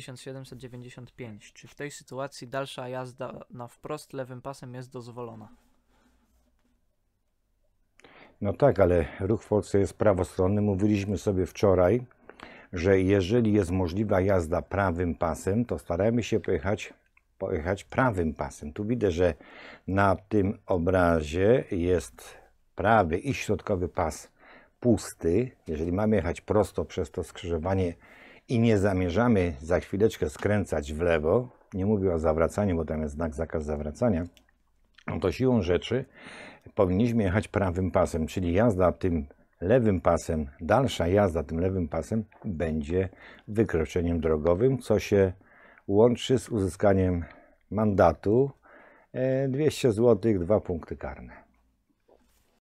1795. Czy w tej sytuacji dalsza jazda na wprost lewym pasem jest dozwolona? No tak, ale ruch w Polsce jest prawostronny. Mówiliśmy sobie wczoraj, że jeżeli jest możliwa jazda prawym pasem, to starajmy się pojechać, pojechać prawym pasem. Tu widzę, że na tym obrazie jest prawy i środkowy pas pusty. Jeżeli mamy jechać prosto przez to skrzyżowanie, i nie zamierzamy za chwileczkę skręcać w lewo, nie mówię o zawracaniu, bo tam jest znak zakaz zawracania, no to siłą rzeczy powinniśmy jechać prawym pasem, czyli jazda tym lewym pasem, dalsza jazda tym lewym pasem będzie wykroczeniem drogowym, co się łączy z uzyskaniem mandatu 200 e, zł, dwa punkty karne.